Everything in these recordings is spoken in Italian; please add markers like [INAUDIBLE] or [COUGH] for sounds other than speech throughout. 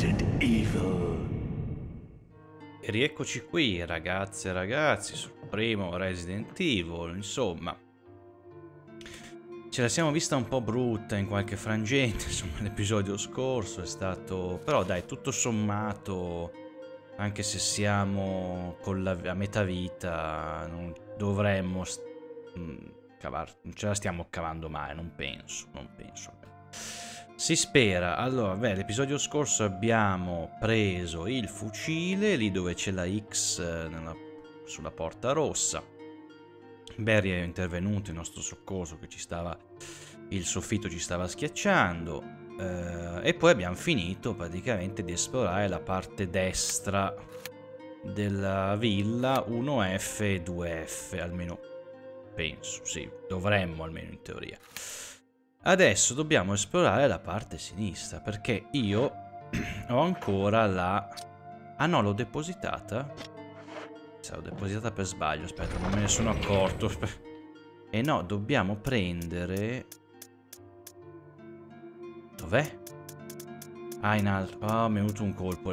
Resident Evil. E rieccoci qui ragazze e ragazzi sul primo Resident Evil, insomma. Ce la siamo vista un po' brutta in qualche frangente, [LAUGHS] insomma l'episodio scorso è stato... Però dai, tutto sommato, anche se siamo la... a metà vita, non dovremmo... St... Mm, cavar... non ce la stiamo cavando male, non penso, non penso. Si spera, allora, beh, l'episodio scorso abbiamo preso il fucile, lì dove c'è la X eh, nella, sulla porta rossa. Barry è intervenuto in nostro soccorso che ci stava, il soffitto ci stava schiacciando. Eh, e poi abbiamo finito praticamente di esplorare la parte destra della villa 1F e 2F, almeno penso, sì, dovremmo almeno in teoria. Adesso dobbiamo esplorare la parte sinistra, perché io [CLEARS THROAT] ho ancora la... Ah no, l'ho depositata? L'ho depositata per sbaglio, aspetta, non me ne sono accorto. [LAUGHS] E eh no, dobbiamo prendere... Dov'è? Ah, in alto. Ah, oh, mi è venuto un colpo. [LAUGHS]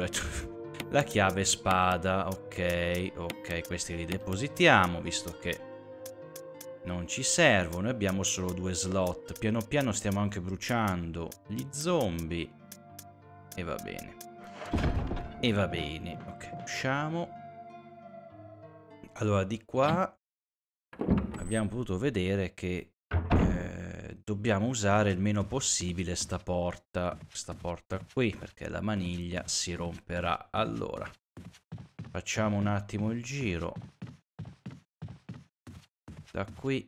La chiave spada, ok, ok, questi li depositiamo, visto che non ci servono, e abbiamo solo due slot. Piano piano stiamo anche bruciando gli zombie. E va bene. E va bene. Ok, usciamo. Allora, di qua abbiamo potuto vedere che eh, dobbiamo usare il meno possibile sta porta. Sta porta qui, perché la maniglia si romperà. Allora, facciamo un attimo il giro da qui.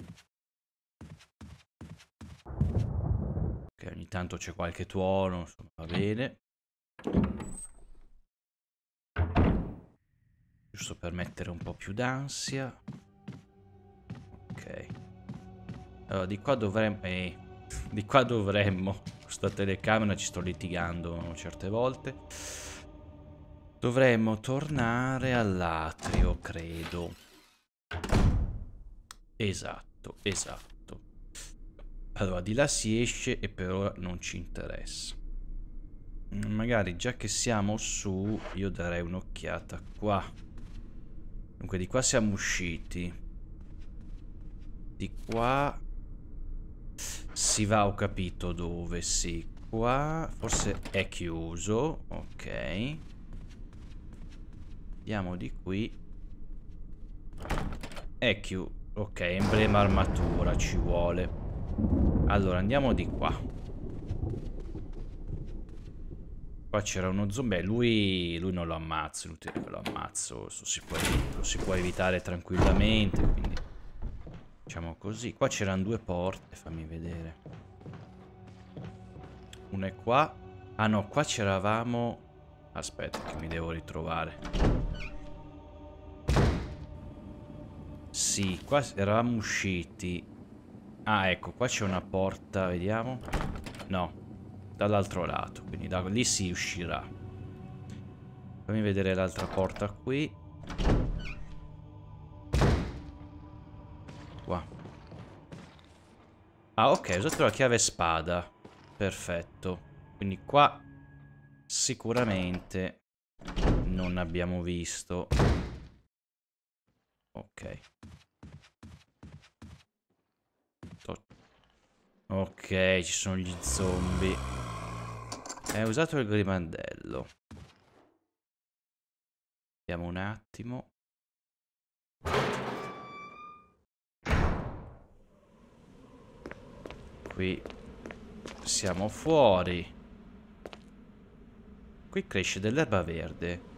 Ok, ogni tanto c'è qualche tuono, insomma, va bene. Giusto per mettere un po' più d'ansia. Ok. Allora, di qua dovremmo... Eh, di qua dovremmo... Questa telecamera ci sto litigando certe volte. Dovremmo tornare all'atrio, credo. Esatto, esatto. Allora, di là si esce e per ora non ci interessa. Magari già che siamo su, io darei un'occhiata qua. Dunque, di qua siamo usciti. Di qua... Si va, ho capito dove, sì. Qua forse è chiuso, ok. Andiamo di qui. È chiuso. Ok, emblema armatura ci vuole. Allora, andiamo di qua. Qua c'era uno zombie, lui, lui non lo ammazzo, è inutile che lo ammazzo, lo si, può, lo si può evitare tranquillamente, quindi facciamo così. Qua c'erano due porte, fammi vedere. Una è qua. Ah no, qua c'eravamo... Aspetta, che mi devo ritrovare. Sì, qua eravamo usciti. Ah, ecco, qua c'è una porta, vediamo. No, dall'altro lato, quindi da lì si uscirà. Fammi vedere l'altra porta qui. Qua. Ah, ok, ho usato la chiave spada. Perfetto. Quindi qua sicuramente non abbiamo visto. Ok. Ok, ci sono gli zombie. Hai eh, usato il grimandello. Vediamo un attimo. Qui siamo fuori. Qui cresce dell'erba verde.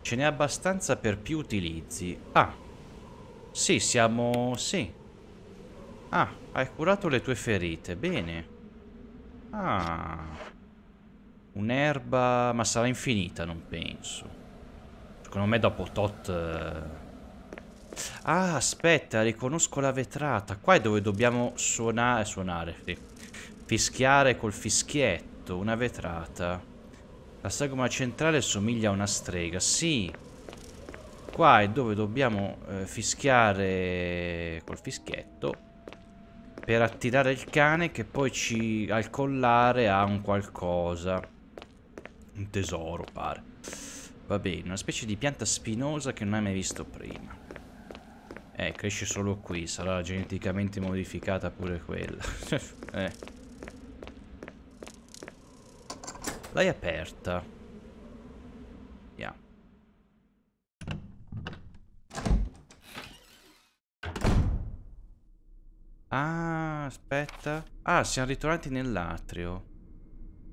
Ce n'è abbastanza per più utilizzi. Ah, sì, siamo... sì. Ah, hai curato le tue ferite, bene. Ah. Un'erba... ma sarà infinita, non penso. Secondo me dopo tot... Eh. Ah, aspetta, riconosco la vetrata. Qua è dove dobbiamo suonare... Eh, suonare, sì. Fischiare col fischietto, una vetrata. La sagoma centrale somiglia a una strega, sì. Sì. Qua è dove dobbiamo eh, fischiare col fischietto per attirare il cane che poi ci al collare ha un qualcosa. Un tesoro, pare. Va bene, una specie di pianta spinosa che non hai mai visto prima. Eh, cresce solo qui, sarà geneticamente modificata pure quella. [LAUGHS] eh. L'hai aperta. Ah, aspetta. Ah, siamo ritornati nell'atrio.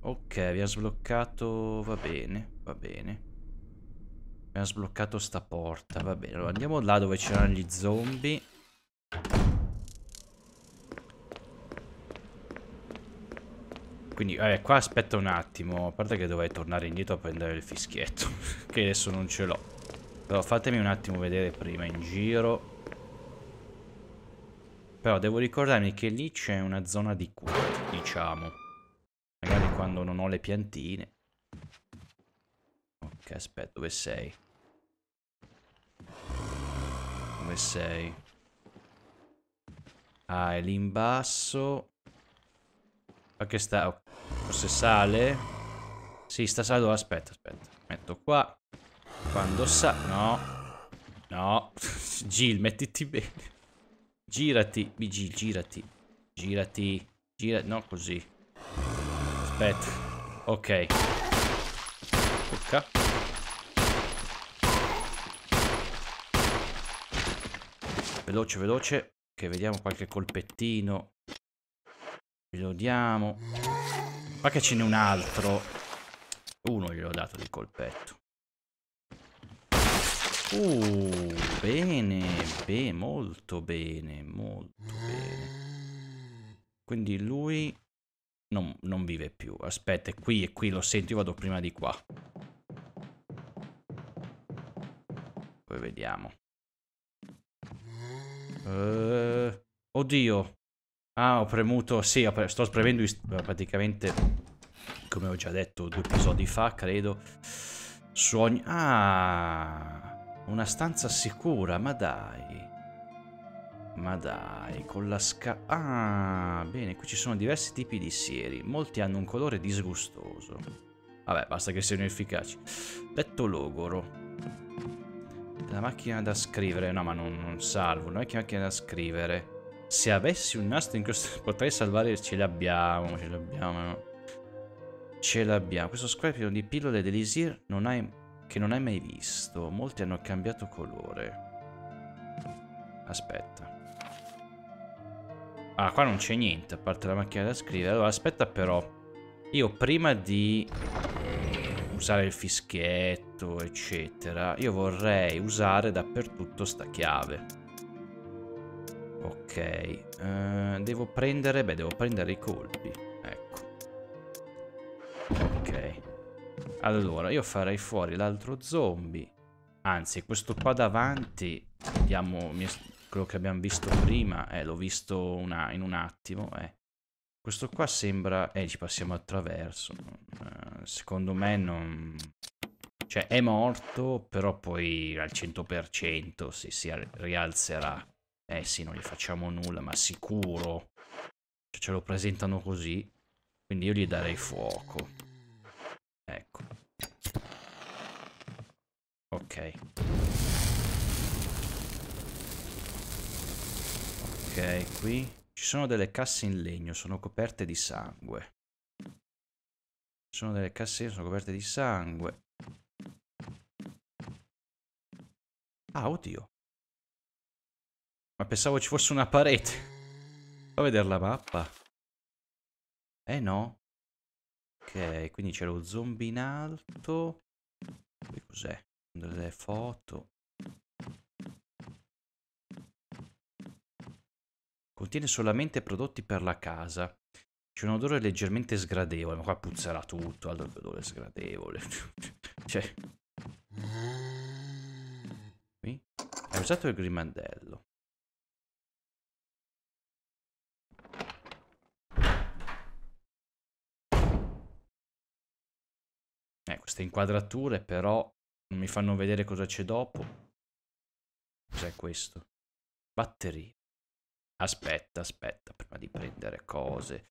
Ok, abbiamo sbloccato... Va bene, va bene. Abbiamo sbloccato sta porta, va bene. Allora, andiamo là dove c'erano gli zombie. Quindi, eh, qua aspetta un attimo. A parte che dovrei tornare indietro a prendere il fischietto. [LAUGHS] che adesso non ce l'ho. Però fatemi un attimo vedere prima in giro. Però devo ricordarmi che lì c'è una zona di cura, diciamo. Magari quando non ho le piantine. Ok, aspetta, dove sei? Dove sei? Ah, è lì in basso. Ma che sta... Oh, forse sale? Sì, sta salendo. Aspetta, aspetta. Metto qua. Quando sa... No. No. [LAUGHS] Gil, mettiti bene. Girati, BG, girati. Girati. Gira, no così. Aspetta. Ok. Tocca. Veloce, veloce. Che vediamo qualche colpettino. Glielo diamo. Ma che ce n'è un altro. Uno glielo ho dato di colpetto. Uh, bene, beh, molto bene, molto bene. Quindi lui non, non vive più. Aspetta, è qui e qui, lo sento, io vado prima di qua. Poi vediamo. Uh, oddio. Ah, ho premuto... Sì, ho pre sto spremendo praticamente, come ho già detto due episodi fa, credo, su Ah... Una stanza sicura, ma dai. Ma dai, con la sca... Ah, bene, qui ci sono diversi tipi di sieri. Molti hanno un colore disgustoso. Vabbè, basta che siano efficaci. Letto logoro. La macchina da scrivere. No, ma non, non salvo. Non è che macchina da scrivere. Se avessi un nastro in questo... [LAUGHS] Potrei salvare... Ce l'abbiamo, ce l'abbiamo. Ce l'abbiamo. Questo square di pillole d'Elisir non hai che non hai mai visto. Molti hanno cambiato colore. Aspetta. Ah, qua non c'è niente, a parte la macchina da scrivere. Allora, aspetta però. Io prima di eh, usare il fischietto, eccetera, io vorrei usare dappertutto sta chiave. Ok, uh, devo prendere, beh, devo prendere i colpi. Allora, io farei fuori l'altro zombie. Anzi, questo qua davanti, vediamo quello che abbiamo visto prima, eh, l'ho visto una, in un attimo, eh. Questo qua sembra... Eh, ci passiamo attraverso. Uh, eh, secondo me non... Cioè, è morto, però poi al 100% si, si rialzerà. Eh sì, non gli facciamo nulla, ma sicuro. Cioè, ce lo presentano così. Quindi io gli darei fuoco. Ecco. Ok. Ok, qui ci sono delle casse in legno, sono coperte di sangue. Ci sono delle casse, sono coperte di sangue. Ah, oddio. Ma pensavo ci fosse una parete. Fa vedere la mappa. Eh no. Ok, quindi c'è lo zombie in alto. Che cos'è? le foto Contiene solamente prodotti per la casa. C'è un odore leggermente sgradevole, ma qua puzzerà tutto, altro che sgradevole. [LAUGHS] cioè... Qui? Hai usato il grimandello. Eh, queste inquadrature però non mi fanno vedere cosa c'è dopo. Cos'è questo? Batteria. Aspetta, aspetta, prima di prendere cose.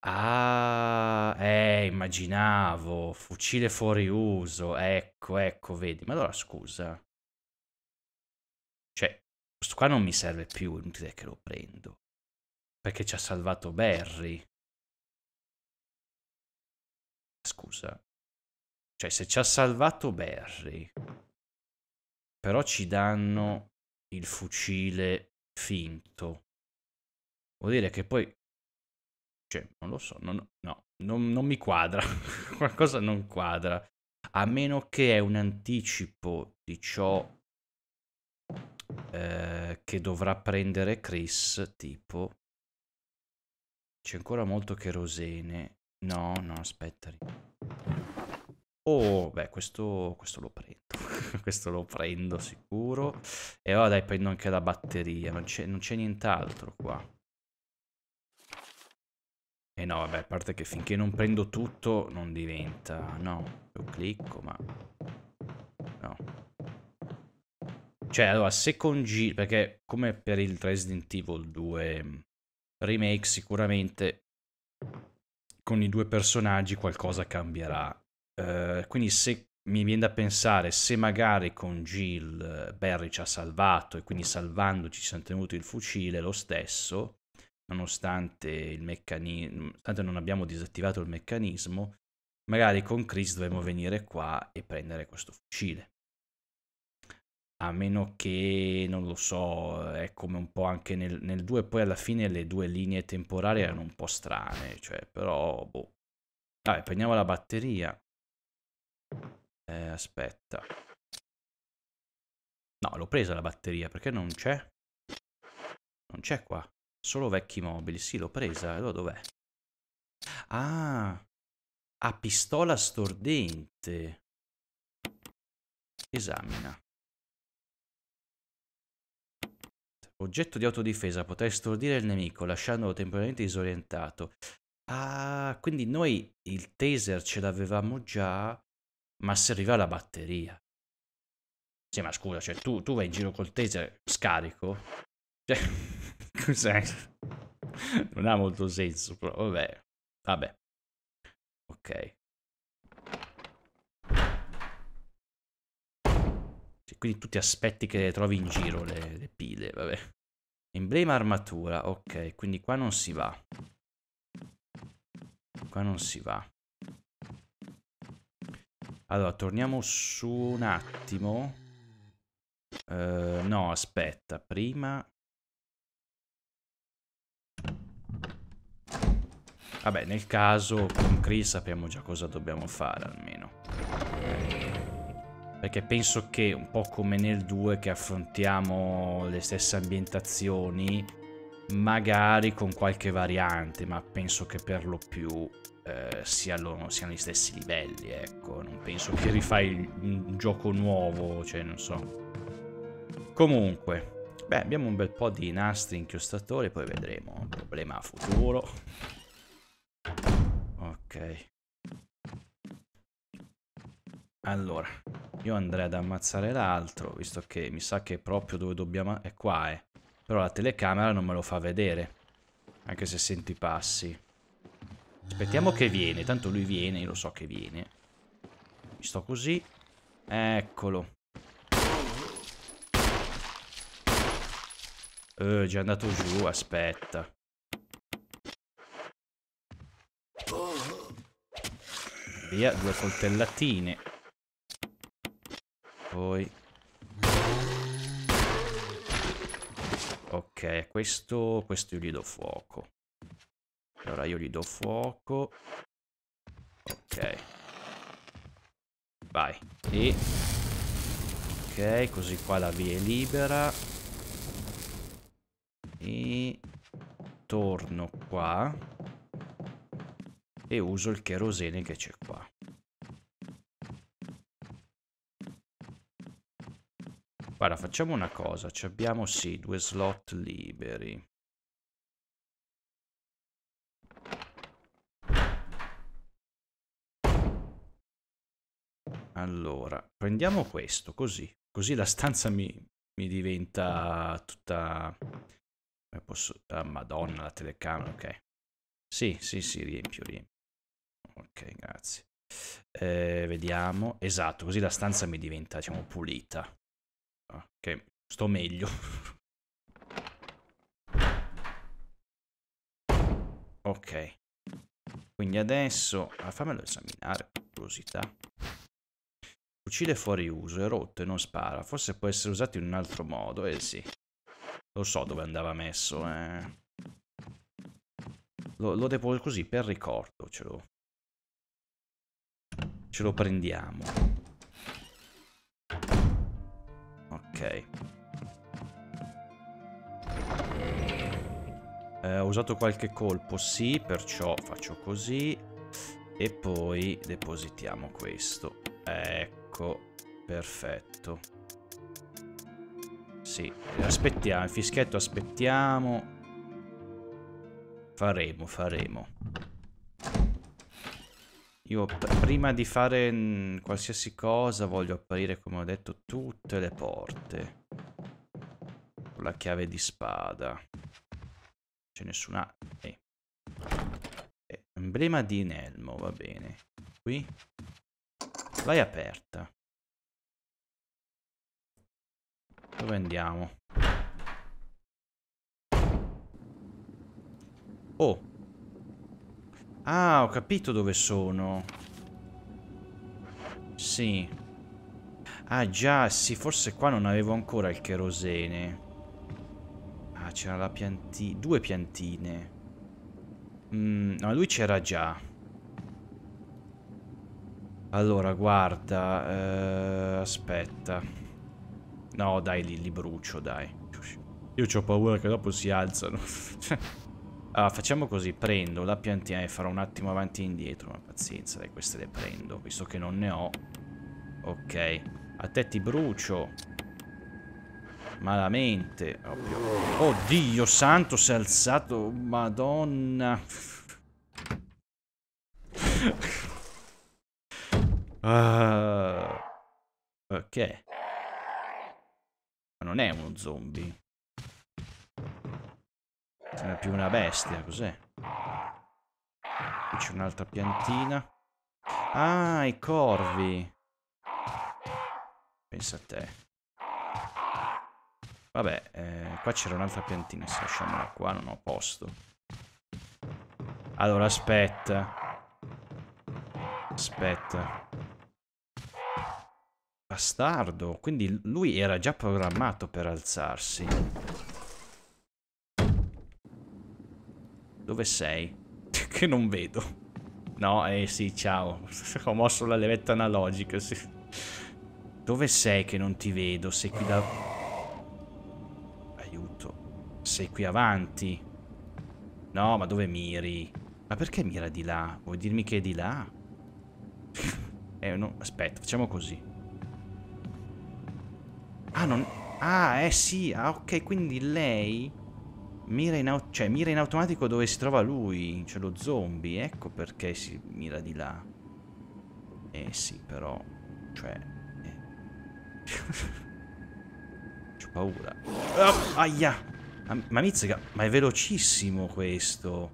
Ah, eh, immaginavo. Fucile fuori uso. Ecco, ecco, vedi. Ma allora scusa. Cioè, questo qua non mi serve più, inutile che lo prendo. Perché ci ha salvato Barry. Scusa. Cioè, se ci ha salvato Barry, però ci danno il fucile finto, vuol dire che poi... Cioè, non lo so, non, no, non, non mi quadra, [LAUGHS] qualcosa non quadra. A meno che è un anticipo di ciò eh, che dovrà prendere Chris, tipo... C'è ancora molto cherosene. No, no, aspetta. Oh, beh, questo, questo lo prendo. [LAUGHS] questo lo prendo sicuro. E ora dai, prendo anche la batteria. Non c'è nient'altro qua. E eh no, vabbè, a parte che finché non prendo tutto non diventa... No, io clicco, ma... No. Cioè, allora, se con G... Perché come per il Resident Evil 2 Remake, sicuramente con i due personaggi qualcosa cambierà eh, quindi se mi viene da pensare, se magari con Jill eh, Barry ci ha salvato e quindi salvandoci ci siamo tenuti il fucile lo stesso, nonostante, il meccanismo, nonostante non abbiamo disattivato il meccanismo, magari con Chris dovremmo venire qua e prendere questo fucile. A meno che, non lo so, è come un po' anche nel, nel 2, poi alla fine le due linee temporali erano un po' strane, cioè, però, boh. Vabbè, prendiamo la batteria. Eh, aspetta. No, l'ho presa la batteria, perché non c'è? Non c'è qua. Solo vecchi mobili. Sì, l'ho presa. Allora dov'è? Ah! A pistola stordente. Esamina. Oggetto di autodifesa potrai stordire il nemico lasciandolo temporaneamente disorientato. Ah, quindi noi il taser ce l'avevamo già ma serviva la batteria. Sì, ma scusa, cioè, tu, tu vai in giro col taser scarico? Cioè, [LAUGHS] cos'è? Non ha molto senso, però, vabbè. Vabbè. Ok. Cioè, quindi tu ti aspetti che trovi in giro le, le pile, vabbè. Emblema armatura, ok, quindi qua non si va. Qua non si va. Allora, torniamo su un attimo. Uh, no, aspetta, prima... Vabbè, nel caso con Chris sappiamo già cosa dobbiamo fare almeno perché penso che un po' come nel 2 che affrontiamo le stesse ambientazioni magari con qualche variante, ma penso che per lo più eh, siano, siano, gli stessi livelli, ecco, non penso che rifai un gioco nuovo, cioè non so. Comunque, beh, abbiamo un bel po' di nastri inchiostratori, poi vedremo un problema futuro. Ok. Allora, io andrei ad ammazzare l'altro, visto che mi sa che proprio dove dobbiamo... è qua, eh. Però la telecamera non me lo fa vedere. Anche se sento i passi. Aspettiamo che viene. Tanto lui viene, io lo so che viene. Mi sto così. Eccolo. Eh, già andato giù, aspetta. Via, due coltellatine. Poi Ok, questo, questo io gli do fuoco. Allora io gli do fuoco. Ok. Vai. E... Ok, così qua la via è libera. E... Torno qua. E uso il cherosene che c'è qua. Guarda, facciamo una cosa, Ci abbiamo sì due slot liberi. Allora, prendiamo questo, così. Così la stanza mi, mi diventa tutta... Come posso... Ah, madonna, la telecamera, ok. Sì, sì, sì, riempio, riempio. Ok, grazie. Eh, vediamo. Esatto, così la stanza mi diventa, diciamo, pulita. Ok, sto meglio. [LAUGHS] ok. Quindi adesso... Ah, fammelo esaminare, curiosità. Fucile fuori uso, è rotto e non spara. Forse può essere usato in un altro modo, eh sì. Lo so dove andava messo, eh. Lo, lo devo così, per ricordo, ce lo... Ce lo prendiamo. Ok. Eh, ho usato qualche colpo, sì, perciò faccio così. E poi depositiamo questo. Ecco, perfetto. Sì, aspettiamo, il fischietto aspettiamo. Faremo, faremo. Io prima di fare mm, qualsiasi cosa voglio aprire, come ho detto, tutte le porte. Con la chiave di spada. C'è nessuna... Eh. Eh, emblema di Nelmo, va bene. Qui. L'hai aperta. Dove andiamo? Oh, Ah, ho capito dove sono. Sì. Ah già, sì, forse qua non avevo ancora il cherosene. Ah, c'era la piantina... Due piantine. Mm, no, lui c'era già. Allora, guarda... Eh, aspetta. No, dai, li, li brucio, dai. Io ho paura che dopo si alzano. [LAUGHS] Allora, facciamo così, prendo la piantina e farò un attimo avanti e indietro, ma pazienza, dai, queste le prendo, visto che non ne ho. Ok, a te ti brucio. Malamente, ovvio. Oddio santo, si è alzato, madonna. uh, [LAUGHS] ok. Ma non è uno zombie. Non è più una bestia, cos'è? Qui c'è un'altra piantina. Ah, i corvi. Pensa a te. Vabbè, eh, qua c'era un'altra piantina, se lasciamola qua non ho posto. Allora, aspetta. Aspetta. Bastardo, quindi lui era già programmato per alzarsi. Dove sei? [LAUGHS] che non vedo. No, eh sì, ciao. [LAUGHS] Ho mosso la levetta analogica, sì. Dove sei che non ti vedo? Sei qui da... Aiuto. Sei qui avanti. No, ma dove miri? Ma perché mira di là? Vuoi dirmi che è di là? [LAUGHS] eh, no, aspetta, facciamo così. Ah, non... Ah, eh sì, ah, ok, quindi lei... Mira in, cioè, mira in automatico dove si trova lui, cioè lo zombie, ecco perché si mira di là. Eh sì, però... Cioè... Eh. [LAUGHS] C'ho paura. Oh, aia! Ma, mizzica, ma è velocissimo questo.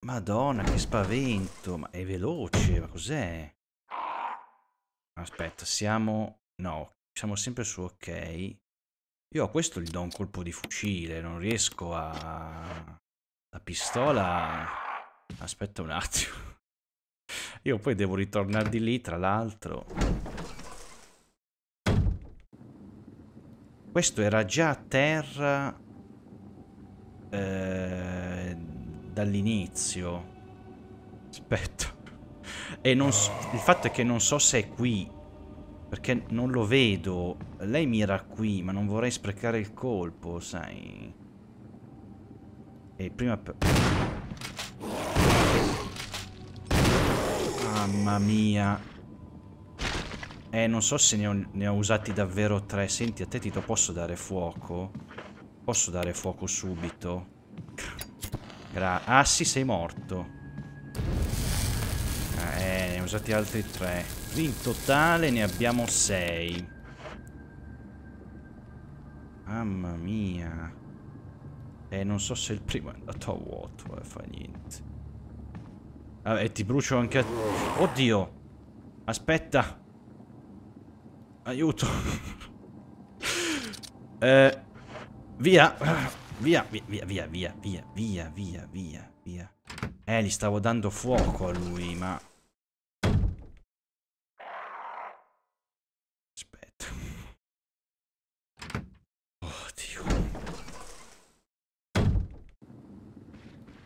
Madonna, che spavento. Ma è veloce, ma cos'è? Aspetta, siamo... No, siamo sempre su ok. Io a questo gli do un colpo di fucile, non riesco a... La pistola... Aspetta un attimo. [LAUGHS] Io poi devo ritornare di lì, tra l'altro. Questo era già a terra... Eh, Dall'inizio. Aspetta. E non so, il fatto è che non so se è qui perché non lo vedo. Lei mira qui, ma non vorrei sprecare il colpo, sai. E prima... Mamma mia. Eh, non so se ne ho, ne ho usati davvero tre. Senti, a te ti posso dare fuoco? Posso dare fuoco subito? Gra ah sì, sei morto. Ah, eh, ne ho usati altri tre. In totale ne abbiamo 6. Mamma mia. Eh, non so se il primo è andato a vuoto, eh, fa niente. Vabbè, ti brucio anche a... Oddio! Aspetta! Aiuto! [LAUGHS] eh, via! Via, via, via, via, via, via, via, via, via. Eh, gli stavo dando fuoco a lui, ma...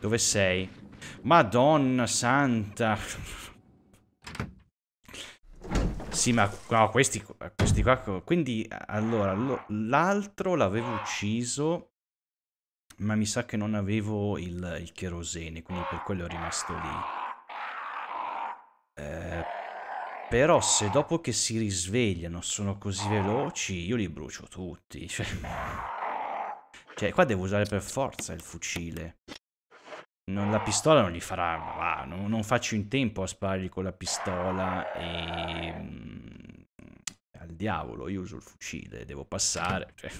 Dove sei? Madonna santa. Sì, ma no, questi, questi qua... Quindi, allora, l'altro l'avevo ucciso, ma mi sa che non avevo il, il cherosene, quindi per quello è rimasto lì. Eh, però se dopo che si risvegliano sono così veloci, io li brucio tutti. Cioè, cioè qua devo usare per forza il fucile. Non, la pistola non gli farà, va, non, non, faccio in tempo a sparargli con la pistola e mh, mm, al diavolo, io uso il fucile, devo passare, cioè.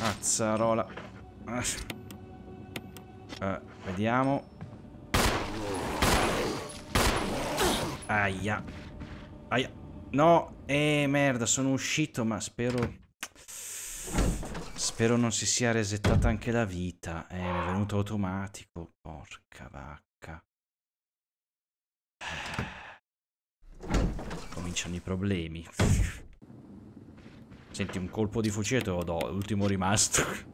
Mazzarola. Eh, vediamo. Aia. Aia. No, eh merda, sono uscito, ma spero... Spero non si sia resettata anche la vita. Eh, è venuto automatico. Porca vacca. [SIGHS] Cominciano i problemi. Senti, un colpo di fucile te lo do, l'ultimo rimasto. [LAUGHS]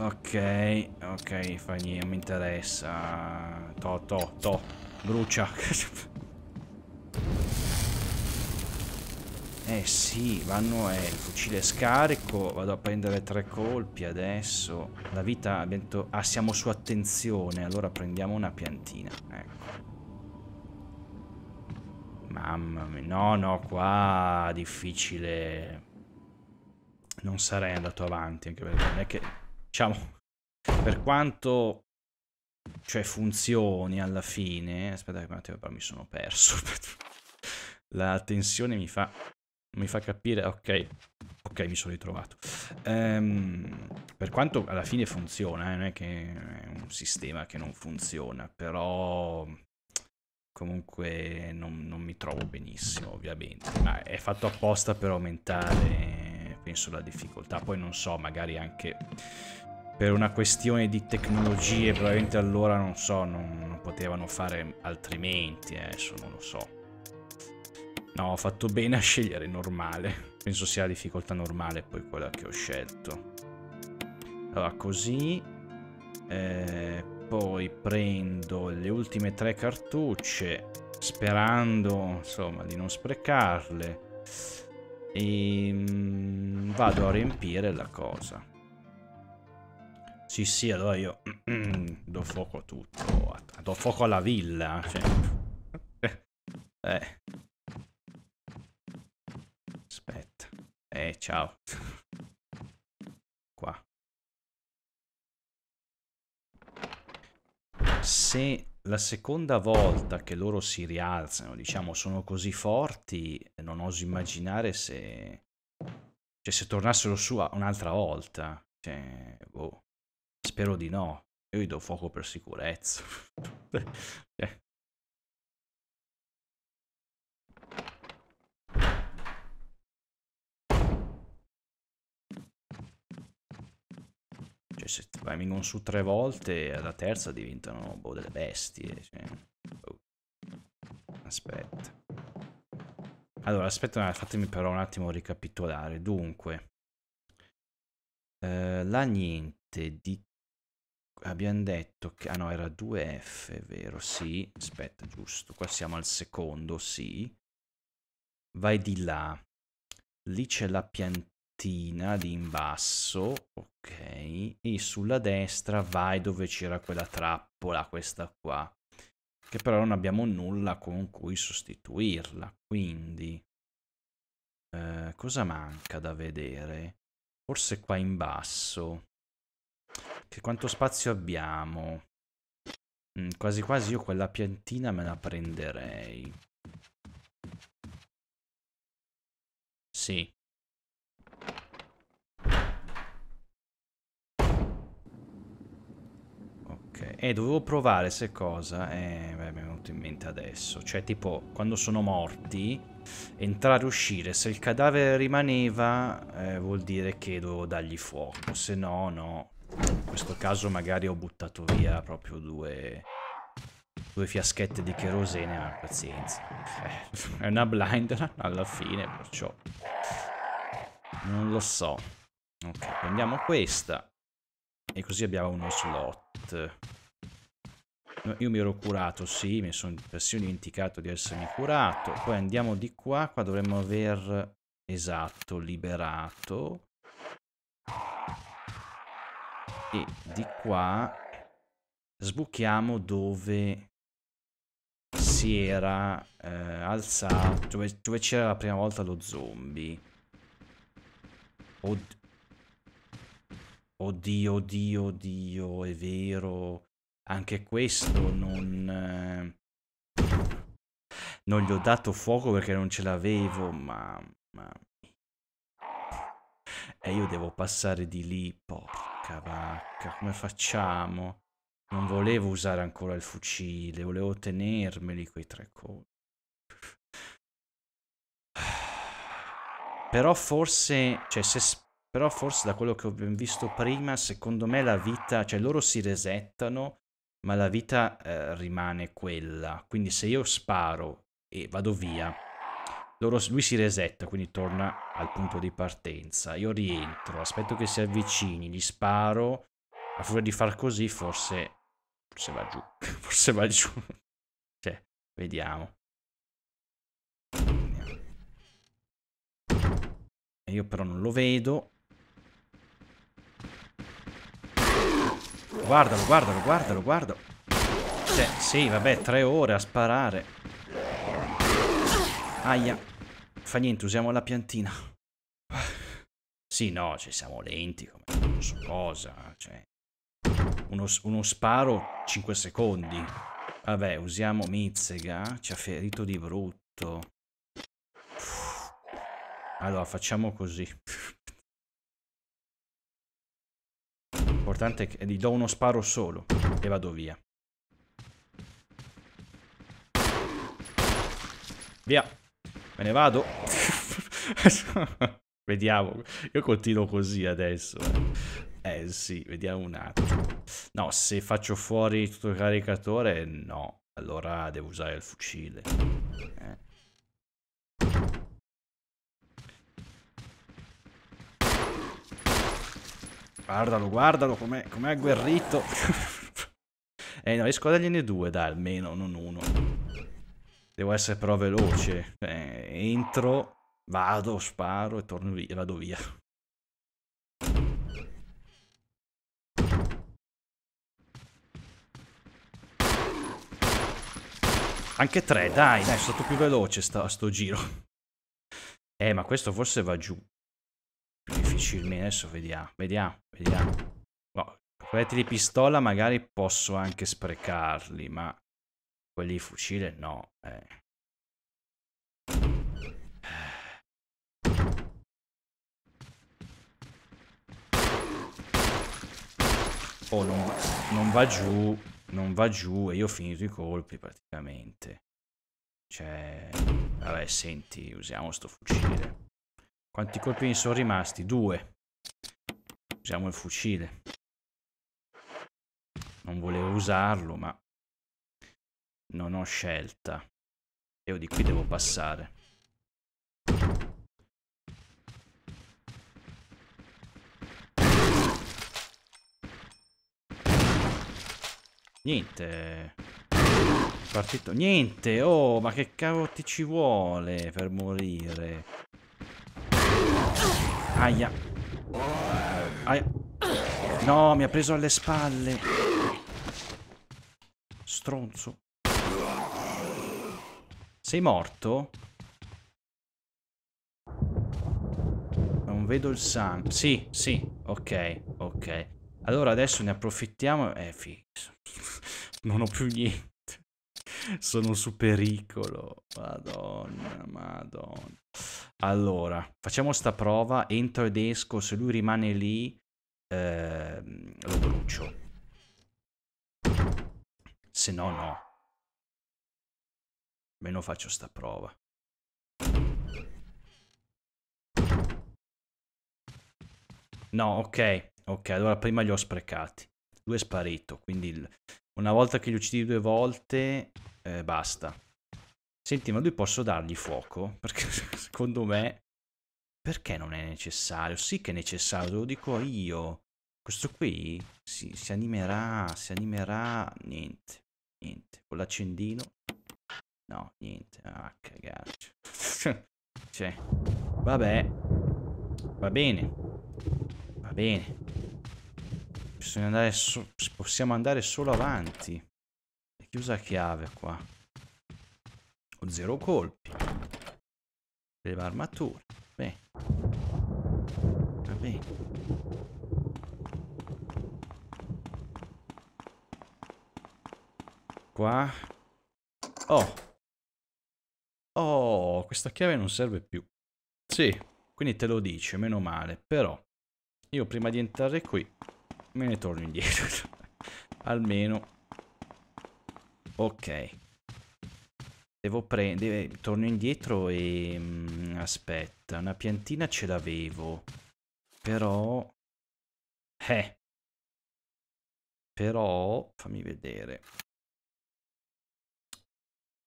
Ok, ok, fa niente, mi interessa. To, to, to, brucia. [LAUGHS] eh sì, vanno eh, il fucile scarico, vado a prendere tre colpi adesso. La vita, abbiamo ah siamo su attenzione, allora prendiamo una piantina, ecco. Mamma mia, no, no, qua difficile. Non sarei andato avanti, anche perché non è che diciamo, [LAUGHS] per quanto cioè funzioni alla fine, aspetta che un attimo però mi sono perso, [LAUGHS] la tensione mi fa, mi fa capire, ok, ok mi sono ritrovato, ehm, per quanto alla fine funziona, eh, non è che è un sistema che non funziona, però comunque non, non mi trovo benissimo ovviamente, ma è fatto apposta per aumentare penso la difficoltà, poi non so, magari anche per una questione di tecnologie, probabilmente allora non so, non, non potevano fare altrimenti, adesso non lo so. No, ho fatto bene a scegliere normale, penso sia la difficoltà normale poi quella che ho scelto. Allora, così, eh, poi prendo le ultime tre cartucce, sperando, insomma, di non sprecarle. E ehm, vado a riempire la cosa. Sì, sì, allora io [CLEARS THROAT] do fuoco a tutto. Do fuoco alla villa. Cioè. Eh. eh. Aspetta. Eh, ciao. Qua. Se la seconda volta che loro si rialzano, diciamo, sono così forti, non oso immaginare se... Cioè, se tornassero su un'altra volta. Cioè, boh. Spero di no. Io gli do fuoco per sicurezza. [LAUGHS] cioè, Cioè, se spammingano su tre volte, alla terza diventano boh, delle bestie. Cioè. Oh. Aspetta. Allora, aspetta, fatemi però un attimo ricapitolare. Dunque, eh, la niente di... Abbiamo detto che... Ah no, era 2F, vero? Sì, aspetta, giusto. Qua siamo al secondo, sì. Vai di là. Lì c'è la piantina mattina di in basso, ok, e sulla destra vai dove c'era quella trappola, questa qua, che però non abbiamo nulla con cui sostituirla, quindi eh, cosa manca da vedere? Forse qua in basso, che quanto spazio abbiamo? Mm, quasi quasi io quella piantina me la prenderei. Sì, Ok, e dovevo provare se cosa, eh, beh, mi è venuto in mente adesso, cioè tipo quando sono morti, entrare e uscire, se il cadavere rimaneva eh, vuol dire che dovevo dargli fuoco, se no no, in questo caso magari ho buttato via proprio due, due fiaschette di cherosene, ma pazienza, eh, [LAUGHS] è una blind alla fine, perciò non lo so. Ok, prendiamo questa. E così abbiamo uno slot. No, io mi ero curato, sì, mi sono persino dimenticato di essermi curato. Poi andiamo di qua, qua dovremmo aver, esatto, liberato. E di qua sbuchiamo dove si era eh, alzato, dove, dove c'era la prima volta lo zombie. Oddio oddio, oddio, oddio, è vero. Anche questo non... Eh, non gli ho dato fuoco perché non ce l'avevo, ma... ma... E io devo passare di lì, porca vacca, come facciamo? Non volevo usare ancora il fucile, volevo tenermeli quei tre colpi. Però forse, cioè, se però forse da quello che ho visto prima, secondo me la vita, cioè loro si resettano, ma la vita eh, rimane quella. Quindi se io sparo e vado via, loro, lui si resetta, quindi torna al punto di partenza. Io rientro, aspetto che si avvicini, gli sparo. A furia di far così, forse, forse va giù. [LAUGHS] forse va giù. cioè, vediamo. Io però non lo vedo. Guardalo, guardalo, guardalo, guardalo. Cioè, sì, vabbè, tre ore a sparare. Aia. Fa niente, usiamo la piantina. Sì, no, ci siamo lenti, come non so cosa, cioè... Uno, uno sparo, 5 secondi. Vabbè, usiamo Mizzega, ci ha ferito di brutto. Allora, facciamo così. L'importante è che gli do uno sparo solo e vado via. Via. Me ne vado. [LAUGHS] vediamo. Io continuo così adesso. Eh sì, vediamo un attimo. No, se faccio fuori tutto il caricatore, no. Allora devo usare il fucile. Eh. Guardalo, guardalo com'è com agguerrito. [LAUGHS] eh no, riesco a dargliene due, dai, almeno, non uno. Devo essere però veloce. Eh, entro, vado, sparo e torno via, vado via. Anche tre, dai, dai, è stato più veloce sta, sto giro. Eh, ma questo forse va giù. Difficilmente, adesso vediamo, vediamo, vediamo. No, boh, proiettili di pistola magari posso anche sprecarli, ma quelli di fucile no. Eh. Oh, non, non va giù, non va giù e io ho finito i colpi praticamente. Cioè, vabbè, senti, usiamo sto fucile. Quanti colpi mi sono rimasti? Due. Usiamo il fucile. Non volevo usarlo, ma non ho scelta. Io di qui devo passare. Niente. Partito. Niente. Oh, ma che cavolo ti ci vuole per morire? Aia. Aia. No, mi ha preso alle spalle. Stronzo. Sei morto? Non vedo il sangue. Sì, sì. Ok, ok. Allora adesso ne approfittiamo. Eh, figo. [LAUGHS] Non ho più niente. Sono su pericolo. Madonna, madonna. Allora, facciamo sta prova. Entro ed esco. Se lui rimane lì, eh, lo brucio. Se no, no. Almeno faccio sta prova. No, ok. Ok, allora prima li ho sprecati. Lui è sparito, quindi il, una volta che li uccidi due volte, eh, basta. Senti, ma lui posso dargli fuoco? [LAUGHS] Perché secondo me... Perché non è necessario? Sì che è necessario, te lo dico io. Questo qui si, si animerà, si animerà... Niente, niente. Con l'accendino... No, niente. Ah, cagarci. [LAUGHS] cioè, vabbè. Va bene. Va bene. Bisogna andare su... Possiamo andare solo avanti. È chiusa a chiave qua. Ho zero colpi. Leva armatura. Bene. Va bene. Qua. Oh. Oh, questa chiave non serve più. Sì, quindi te lo dice, meno male. Però, io prima di entrare qui me ne torno indietro. [LAUGHS] Almeno. Ok. Devo prendere... Torno indietro e... Mh, mm, aspetta, una piantina ce l'avevo. Però... Eh. Però... Fammi vedere.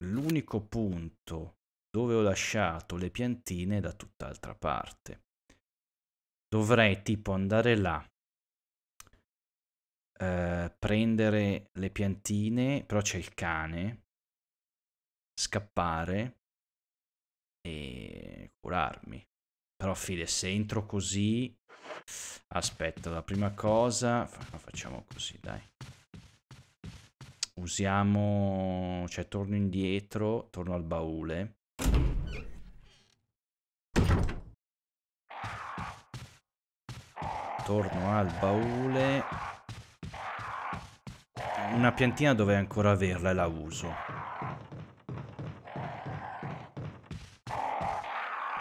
L'unico punto dove ho lasciato le piantine è da tutt'altra parte. Dovrei tipo andare là eh, prendere le piantine, però c'è il cane, scappare e curarmi. Però file, se entro così... Aspetta, la prima cosa... Facciamo così, dai. Usiamo... Cioè, torno indietro, torno al baule. Torno al baule una piantina dovrei ancora averla e la uso.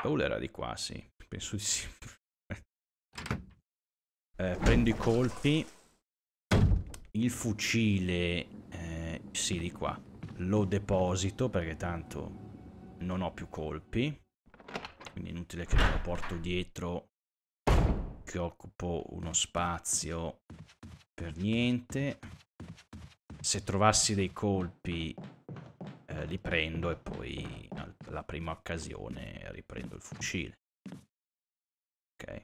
Paul era di qua, sì. Penso di sì. [LAUGHS] eh, prendo i colpi. Il fucile... Eh, sì, di qua. Lo deposito perché tanto non ho più colpi. Quindi inutile che lo porto dietro che occupo uno spazio per niente se trovassi dei colpi eh, li prendo e poi alla prima occasione riprendo il fucile. Ok.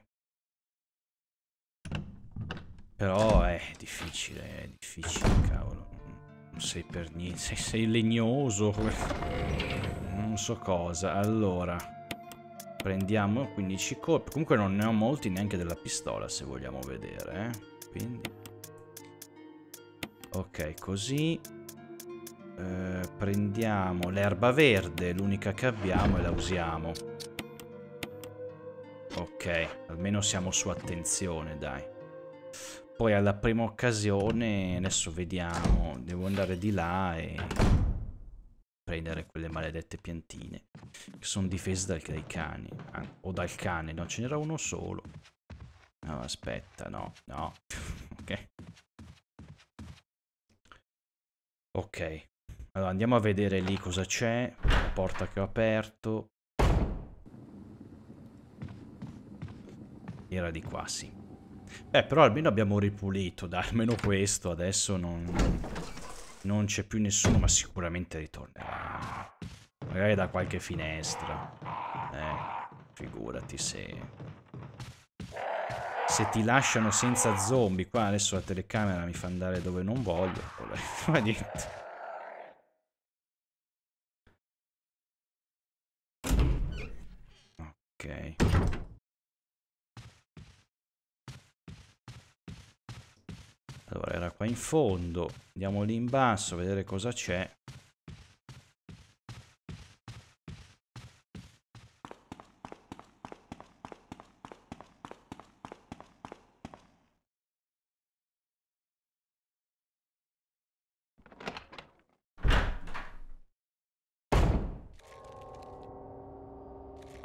Però è difficile, è difficile, cavolo. Non sei per niente, sei, sei legnoso. [LAUGHS] Non so cosa. Allora, prendiamo 15 colpi. Comunque non ne ho molti neanche della pistola, se vogliamo vedere. Eh. Quindi... Ok, così. Eh, prendiamo l'erba verde, l'unica che abbiamo, e la usiamo. Ok, almeno siamo su attenzione, dai. Poi alla prima occasione, adesso vediamo, devo andare di là e prendere quelle maledette piantine che sono difese dal, dai cani, ah, o dal cane, no, ce n'era uno solo. No, aspetta, no, no, [LAUGHS] ok. Ok. Allora, andiamo a vedere lì cosa c'è. La porta che ho aperto. Era di qua, sì. Beh, però almeno abbiamo ripulito, dai, almeno questo. Adesso non, non c'è più nessuno, ma sicuramente ritornerà. Magari da qualche finestra. Eh, figurati se se ti lasciano senza zombie, qua adesso la telecamera mi fa andare dove non voglio, ma [LAUGHS] niente. Ok. Allora, era qua in fondo. Andiamo lì in basso a vedere cosa c'è.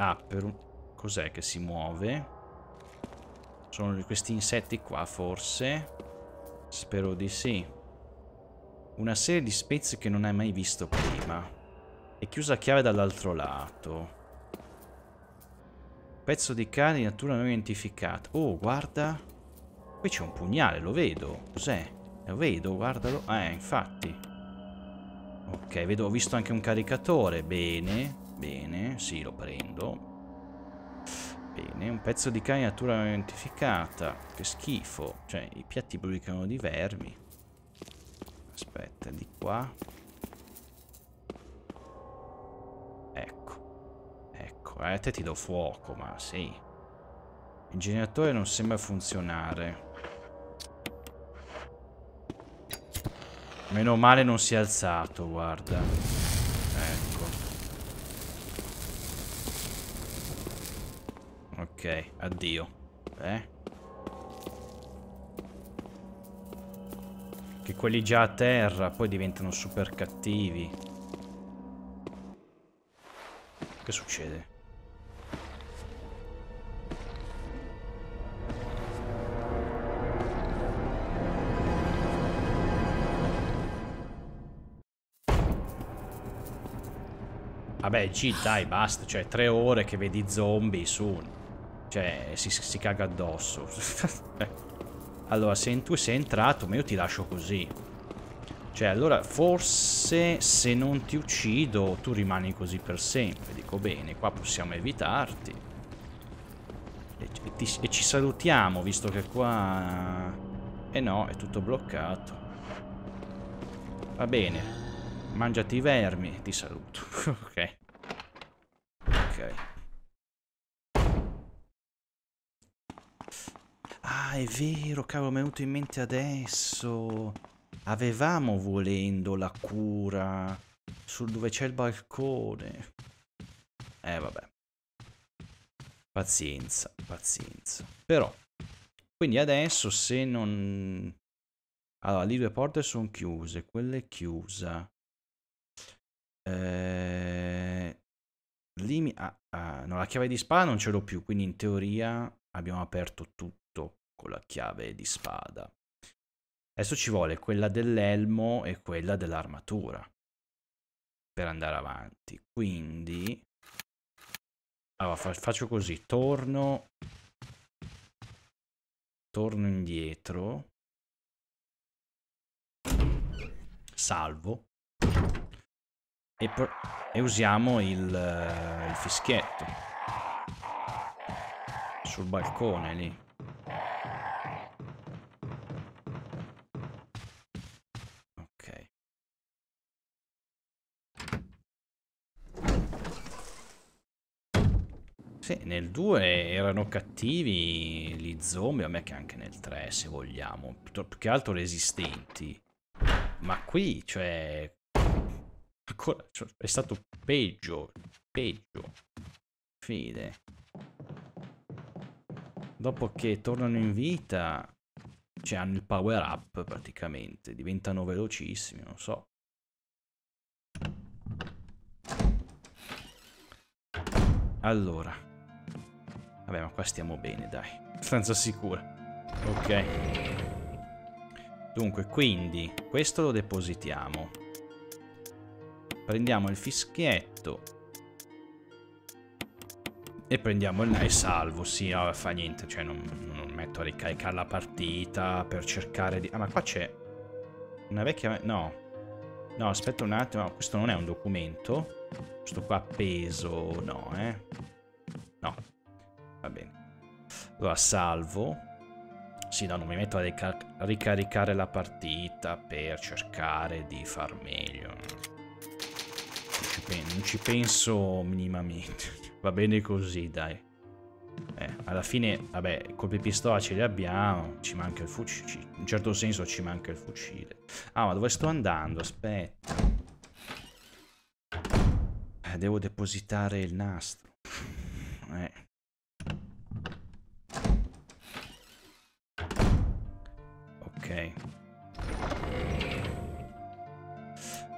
Ah, per un... Cos'è che si muove? Sono questi insetti qua, forse? Spero di sì. Una serie di spezie che non hai mai visto prima. E chiusa a chiave dall'altro lato. Pezzo di cane di natura non identificato. Oh, guarda. Qui c'è un pugnale, lo vedo. Cos'è? Lo vedo, guardalo. Eh, infatti. Ok, vedo, ho visto anche un caricatore. Bene. Bene, sì, lo prendo. Bene, un pezzo di caiatura identificata. Che schifo. Cioè, i piatti brulicano di vermi. Aspetta, di qua. Ecco. Ecco, eh, te ti do fuoco, ma sì. Il generatore non sembra funzionare. Meno male non si è alzato, guarda. Ok, addio. Eh? Che quelli già a terra poi diventano super cattivi. Che succede? Vabbè, G, dai, basta. Cioè, tre ore che vedi zombie su. Cioè, si, si caga addosso. [LAUGHS] Eh. allora, se tu sei entrato, ma io ti lascio così. Cioè, allora, forse se non ti uccido, tu rimani così per sempre. Dico, bene, qua possiamo evitarti. E, e, ti, e ci salutiamo, visto che qua... eh no, è tutto bloccato. Va bene. Mangiati i vermi, ti saluto. [LAUGHS] ok. Ah, è vero, cavolo, mi è venuto in mente adesso. Avevamo, volendo, la cura sul dove c'è il balcone. Eh, vabbè. Pazienza, pazienza. Però, quindi adesso se non... Allora, lì due porte sono chiuse, quella è chiusa. Eh... Lì mi... ah, ah, no, la chiave di spada non ce l'ho più, quindi in teoria abbiamo aperto tutto con la chiave di spada. Adesso ci vuole quella dell'elmo e quella dell'armatura per andare avanti. Quindi allora, fa faccio così, torno torno indietro salvo e, e usiamo il, uh, il fischietto sul balcone lì Sì, nel 2 erano cattivi gli zombie, a me che anche nel 3 se vogliamo, più che altro resistenti. Ma qui, cioè, ancora, cioè, è stato peggio, peggio. Fide. Dopo che tornano in vita, cioè hanno il power up praticamente, diventano velocissimi, non so. Allora, Vabbè, ma qua stiamo bene, dai. Abbastanza sicura. Ok. Dunque, quindi, questo lo depositiamo. Prendiamo il fischietto. E prendiamo il nice salvo. Sì, no, fa niente. Cioè, non, non metto a ricaricare la partita per cercare di... Ah, ma qua c'è una vecchia... No. No, aspetta un attimo. questo non è un documento. Questo qua appeso... No, eh. No, Va bene. Allora salvo. Sì, no, non mi metto a ricaricare la partita per cercare di far meglio. Non ci, pe non ci penso minimamente. [LAUGHS] Va bene così, dai. Eh, alla fine, vabbè, colpi pistola ce li abbiamo, ci manca il fucile, in certo senso ci manca il fucile. Ah, ma dove sto andando? Aspetta. Eh, devo depositare il nastro. [LAUGHS] Eh. ok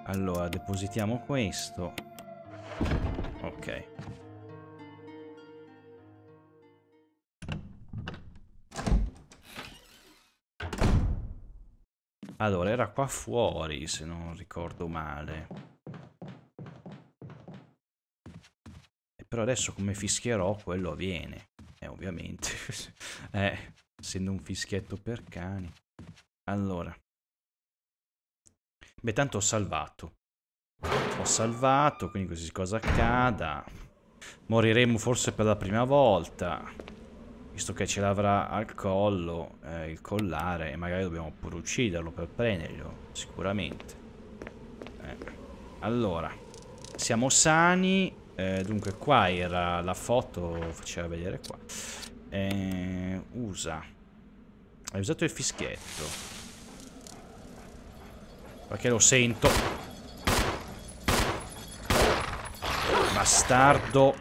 allora depositiamo questo ok allora era qua fuori se non ricordo male però adesso come fischierò quello avviene eh ovviamente [LAUGHS] eh essendo un fischietto per cani allora. Beh, tanto ho salvato. Ho salvato, quindi così cosa accada. Moriremo forse per la prima volta. Visto che ce l'avrà al collo eh, il collare e magari dobbiamo pure ucciderlo per prenderlo, sicuramente. Eh. Allora, siamo sani. Eh, dunque qua era la foto, faceva vedere qua. Eh, usa hai usato il fischietto. Perché lo sento. Bastardo.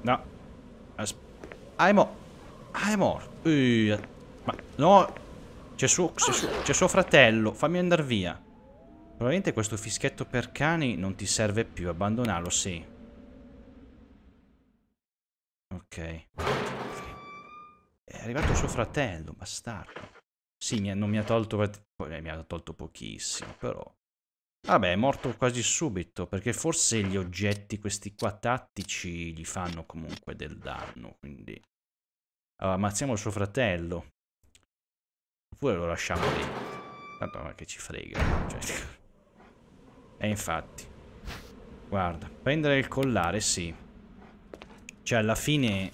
No. Asp ah, è, mo ah, è morto. ma no. C'è suo, suo, suo fratello. Fammi andare via. Probabilmente questo fischietto per cani non ti serve più. Abbandonalo, sì. Ok. È arrivato suo fratello, bastardo. Sì, mi ha, non mi ha tolto... Eh, mi ha tolto pochissimo, però... Vabbè, è morto quasi subito, perché forse gli oggetti, questi qua tattici, gli fanno comunque del danno, quindi... Allora, ammazziamo il suo fratello. Oppure lo lasciamo lì. Tanto ma che ci frega. Cioè... [LAUGHS] E infatti. Guarda, prendere il collare, sì. Cioè alla fine...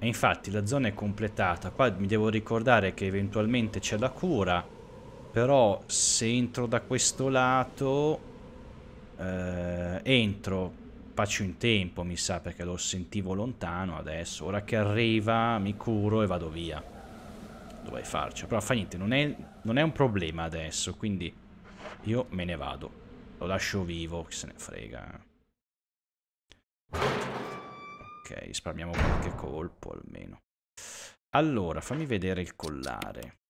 E infatti la zona è completata. Qua mi devo ricordare che eventualmente c'è la cura. Però se entro da questo lato... Eh, entro. Faccio in tempo, mi sa, perché lo sentivo lontano adesso. Ora che arriva mi curo e vado via. Dovrei farci. Però fa niente, non è, non è un problema adesso. Quindi io me ne vado. Lo lascio vivo, chi se ne frega. Ok, risparmiamo qualche colpo almeno. Allora, fammi vedere il collare.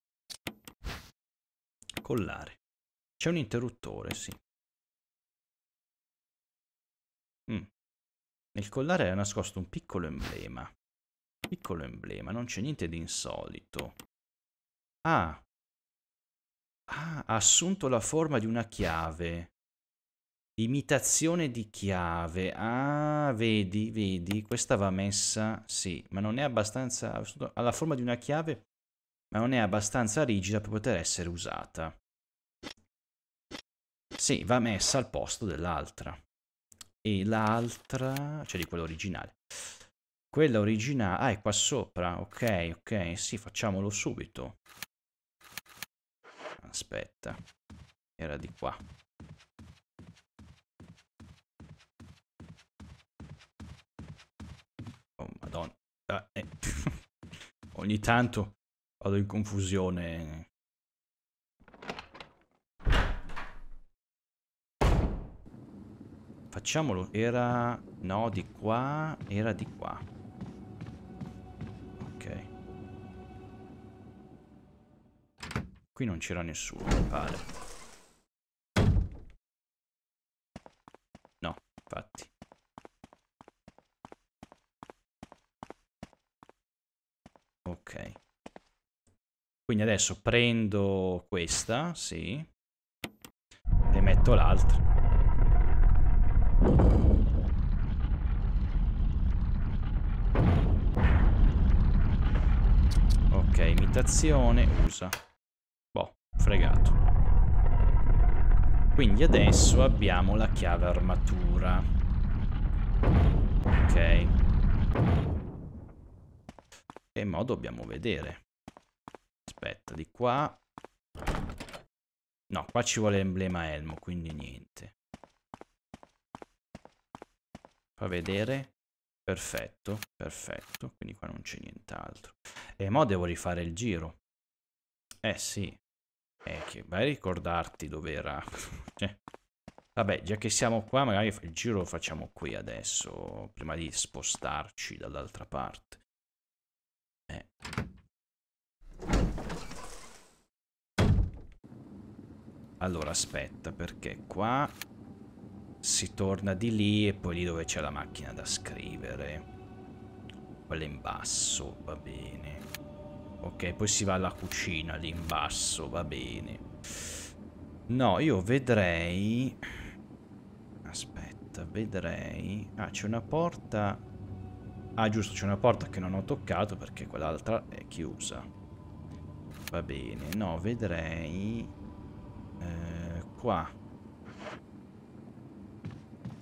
Collare. C'è un interruttore, sì. Mm. Nel collare è nascosto un piccolo emblema. Piccolo emblema, non c'è niente di insolito. Ah. Ah, ha assunto la forma di una chiave. Imitazione di chiave. Ah, vedi, vedi, questa va messa, sì, ma non è abbastanza, ha la forma di una chiave, ma non è abbastanza rigida per poter essere usata. Sì, va messa al posto dell'altra. E l'altra, cioè di quella originale. Quella originale, ah, è qua sopra, ok, ok, sì, facciamolo subito. Aspetta, era di qua. Oh, madonna. Ah, eh. [LAUGHS] Ogni tanto vado in confusione. Facciamolo. Era... No, di qua. Era di qua. Ok. Qui non c'era nessuno, mi pare. No, infatti. Ok. Quindi adesso prendo questa, sì. E metto l'altra. Ok, imitazione, usa. Boh, fregato. Quindi adesso abbiamo la chiave armatura. Ok. E mo dobbiamo vedere. Aspetta, di qua... No, qua ci vuole l'emblema elmo, quindi niente. Fa vedere. Perfetto, perfetto. Quindi qua non c'è nient'altro. E mo devo rifare il giro. Eh sì. Eh, che vai a ricordarti dove era. [LAUGHS] cioè. Vabbè, già che siamo qua, magari il giro lo facciamo qui adesso, prima di spostarci dall'altra parte. Allora aspetta perché qua si torna di lì e poi lì dove c'è la macchina da scrivere. Quella in basso, va bene. Ok, poi si va alla cucina lì in basso, va bene. No, io vedrei... Aspetta, vedrei... Ah, c'è una porta Ah giusto c'è una porta che non ho toccato perché quell'altra è chiusa Va bene No vedrei eh, Qua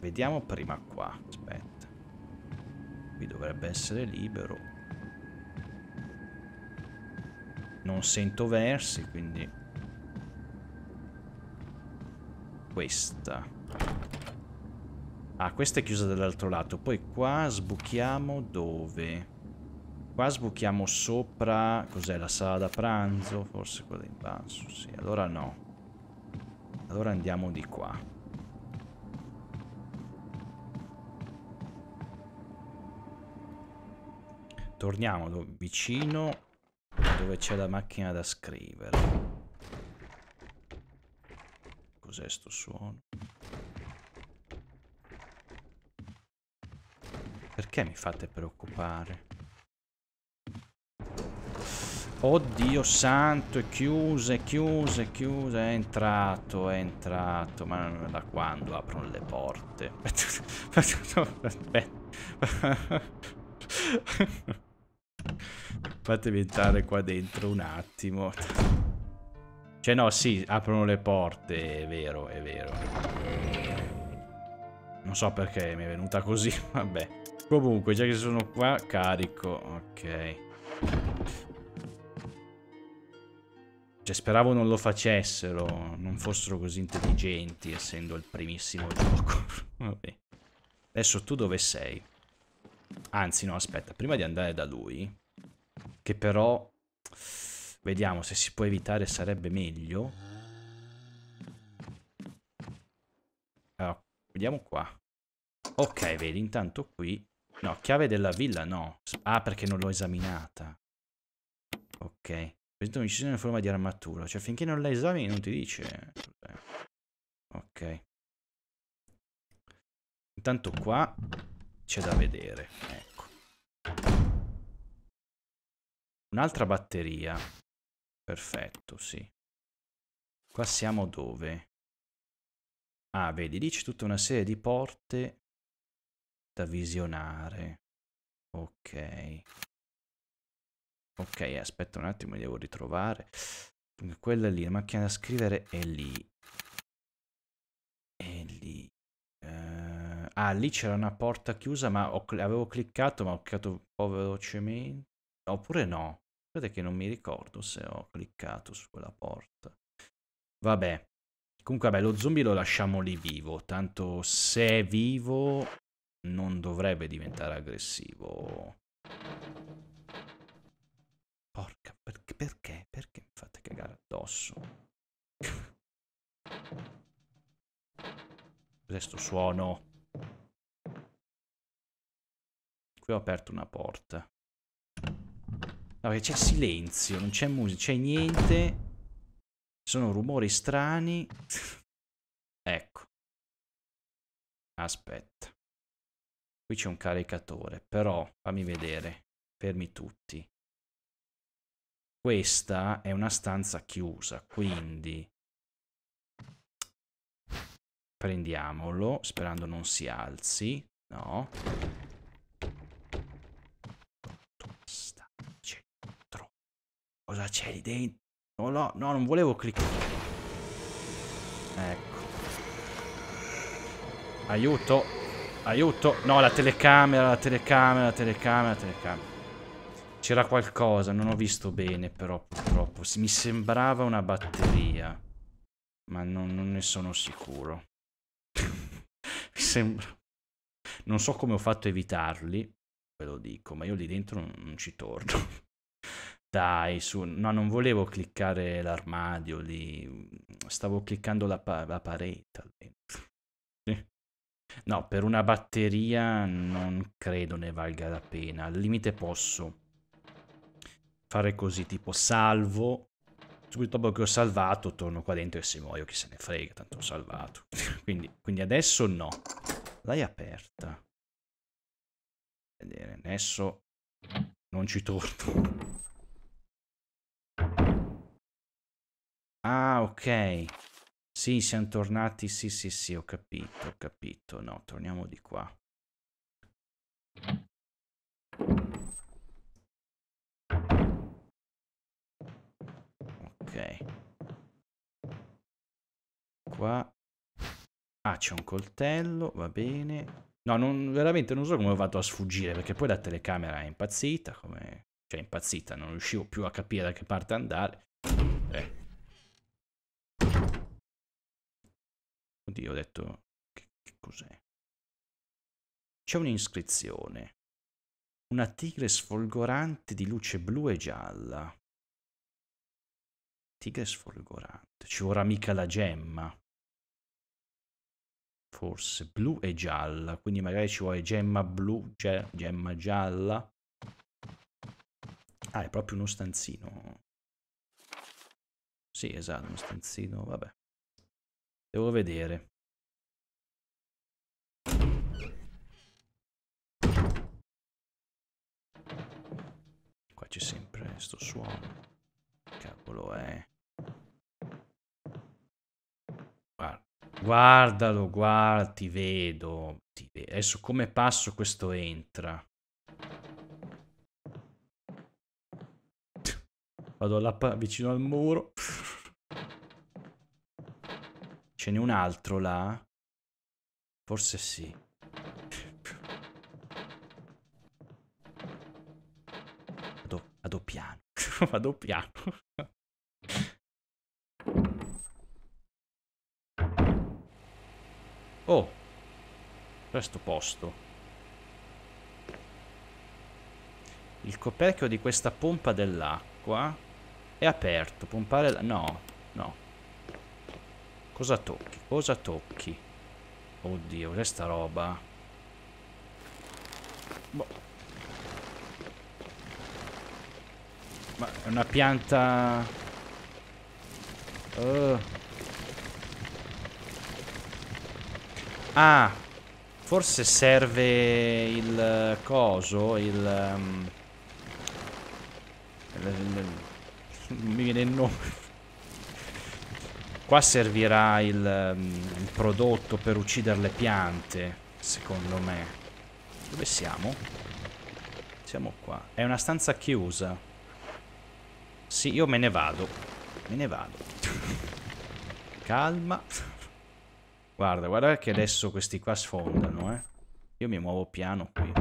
Vediamo prima qua Aspetta Qui dovrebbe essere libero Non sento versi quindi Questa Ah, questa è chiusa dall'altro lato. Poi qua sbuchiamo dove? Qua sbuchiamo sopra... Cos'è? La sala da pranzo? Forse quella in basso. Sì, allora no. Allora andiamo di qua. Torniamo vicino dove c'è la macchina da scrivere. Cos'è sto suono? Perché mi fate preoccupare? Oddio santo, è chiuso, è chiuso, è chiuso, è entrato, è entrato. Ma da quando aprono le porte? [LAUGHS] Fatemi entrare qua dentro un attimo. Cioè no, sì, aprono le porte, è vero, è vero. Non so perché mi è venuta così, [LAUGHS] vabbè. Comunque, già che sono qua, carico. Ok. Cioè, speravo non lo facessero, non fossero così intelligenti, essendo il primissimo [LAUGHS] gioco. Vabbè. Adesso tu dove sei? Anzi, no, aspetta, prima di andare da lui, che però... Vediamo, se si può evitare sarebbe meglio. Allora, ah, vediamo qua. Ok, vedi, intanto qui No, chiave della villa no. Ah, perché non l'ho esaminata. Ok. Presenta un'incisione in forma di armatura. Cioè, finché non la esamini non ti dice... Ok. Intanto qua c'è da vedere. Ecco. Un'altra batteria. Perfetto, sì. Qua siamo dove? Ah, vedi, lì c'è tutta una serie di porte vista visionare. Ok. Ok, aspetta un attimo, mi devo ritrovare. Quella lì, la macchina da scrivere è lì. È lì. Uh, ah, lì c'era una porta chiusa, ma ho, avevo cliccato, ma ho cliccato un po' velocemente. Oppure no. Aspetta che non mi ricordo se ho cliccato su quella porta. Vabbè. Comunque, vabbè, lo zombie lo lasciamo lì vivo. Tanto se è vivo, non dovrebbe diventare aggressivo. Porca, perché? Perché, perché mi fate cagare addosso? Cos'è sto suono? Qui ho aperto una porta. No, c'è silenzio, non c'è musica, c'è niente. sono rumori strani. [LAUGHS] ecco. Aspetta. Qui c'è un caricatore, però fammi vedere, fermi tutti. Questa è una stanza chiusa, quindi prendiamolo, sperando non si alzi, no. Sta Cosa c'è lì dentro? No, no, no, non volevo cliccare. Ecco. Aiuto. Aiuto. No, la telecamera, la telecamera, la telecamera, la telecamera. C'era qualcosa, non ho visto bene però purtroppo. Mi sembrava una batteria. Ma non, non ne sono sicuro. [LAUGHS] Mi sembra... Non so come ho fatto a evitarli, ve lo dico, ma io lì dentro non, non ci torno. [LAUGHS] Dai, su, no, non volevo cliccare l'armadio lì, stavo cliccando la, pa la parete. [LAUGHS] Sì. No, per una batteria non credo ne valga la pena. Al limite posso fare così, tipo salvo. Subito dopo che ho salvato, torno qua dentro e se muoio chi se ne frega, tanto ho salvato. [LAUGHS] quindi, quindi, adesso no. L'hai aperta. Vedere, adesso non ci torno. Ah, ok. Sì, siamo tornati, sì, sì, sì, ho capito, ho capito. No, torniamo di qua. Ok. Qua. Ah, c'è un coltello, va bene. No, non, veramente non so come ho vado a sfuggire, perché poi la telecamera è impazzita, come... Cioè, impazzita, non riuscivo più a capire da che parte andare. Eh. Oddio, ho detto... Che, che cos'è? C'è un'iscrizione. Una tigre sfolgorante di luce blu e gialla. Tigre sfolgorante. Ci vorrà mica la gemma. Forse blu e gialla. Quindi magari ci vuole gemma blu, ge gemma gialla. Ah, è proprio uno stanzino. Sì, esatto, uno stanzino, vabbè. Devo vedere. Qua c'è sempre sto suono. Cavolo è. Eh. Guarda, guardalo, guarda, ti vedo. Ti vedo. Adesso come passo questo entra. Vado là vicino al muro. Ce n'è un altro là? Forse sì. Vado, vado piano. [LAUGHS] vado piano. oh. Questo posto. Il coperchio di questa pompa dell'acqua è aperto. Pompare... La... No, no. Cosa tocchi? Cosa tocchi? Oddio, cos'è sta roba? Boh. Ma è una pianta... Uh. Ah, forse serve il coso, il... Um... Non mi viene il nome Qua servirà il, ehm, il prodotto per uccidere le piante, secondo me. Dove siamo? Siamo qua. È una stanza chiusa. Sì, io me ne vado. Me ne vado. [LAUGHS] Calma. Guarda, guarda che adesso questi qua sfondano, eh. Io mi muovo piano qui.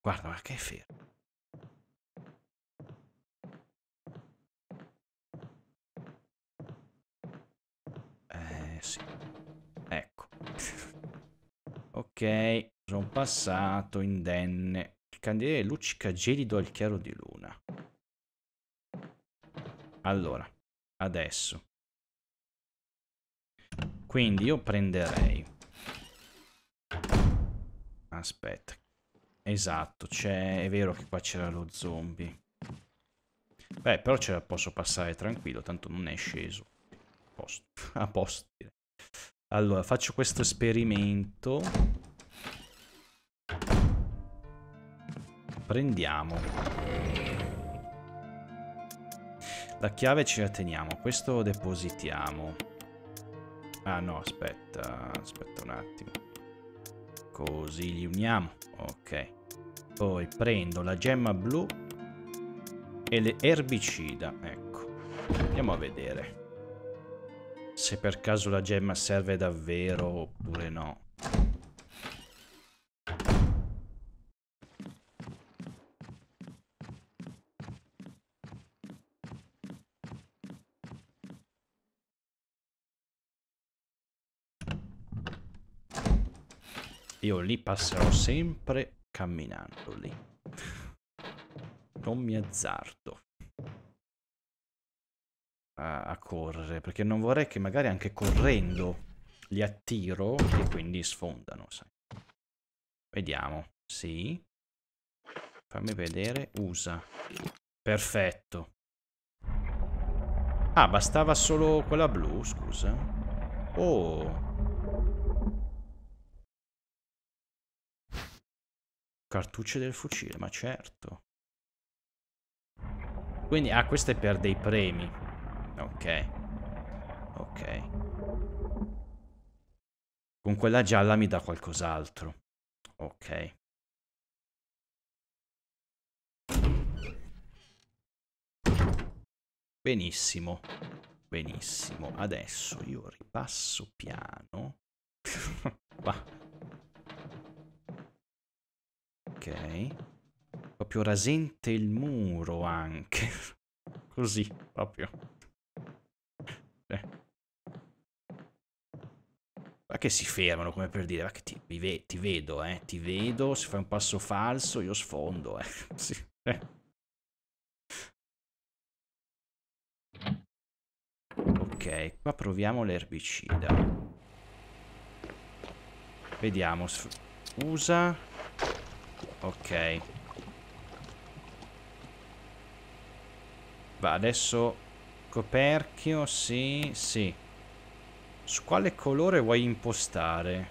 Guarda, ma che è fermo. sì. Ecco. ok. Sono passato indenne. Il candeliere luccica gelido al chiaro di luna. Allora, adesso. Quindi io prenderei... Aspetta. Esatto, c'è... è vero che qua c'era lo zombie. Beh, però ce la posso passare tranquillo, tanto non è sceso posto. [LAUGHS] A posto direi. Allora, faccio questo esperimento. Prendiamo. La chiave ce la teniamo. Questo lo depositiamo. Ah no, aspetta, aspetta un attimo. Così li uniamo. Ok. Poi prendo la gemma blu e l'erbicida. Ecco. Andiamo a vedere se per caso la gemma serve davvero oppure no. Io lì passerò sempre camminando lì. Non mi azzardo a, a correre, perché non vorrei che magari anche correndo li attiro e quindi sfondano, sai. Vediamo, sì. Fammi vedere, usa. Perfetto. Ah, bastava solo quella blu, scusa. Oh. Cartucce del fucile, ma certo. Quindi, ah, questo è per dei premi. Ok. Ok. Con quella gialla mi dà qualcos'altro. Ok. Benissimo. Benissimo. Adesso io ripasso piano. [LAUGHS] Qua. ok. Proprio rasente il muro anche. [LAUGHS] Così, proprio. Eh. Ma che si fermano come per dire, ma che ti, ti, vedo, eh, ti vedo, se fai un passo falso io sfondo, eh. [LAUGHS] Sì, eh. Ok, qua proviamo l'erbicida. Vediamo, usa, ok. Va, adesso Coperchio, sì, sì. Su quale colore vuoi impostare?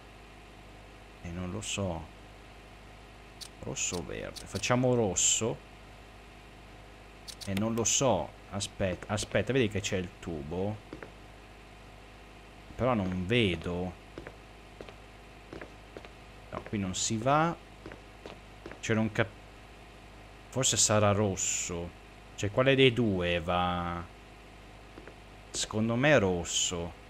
E eh, non lo so. Rosso o verde? Facciamo rosso. E eh, non lo so. Aspetta, aspetta, vedi che c'è il tubo. Però non vedo. No, qui non si va. Cioè non cap... Forse sarà rosso. Cioè quale dei due va... Secondo me è rosso.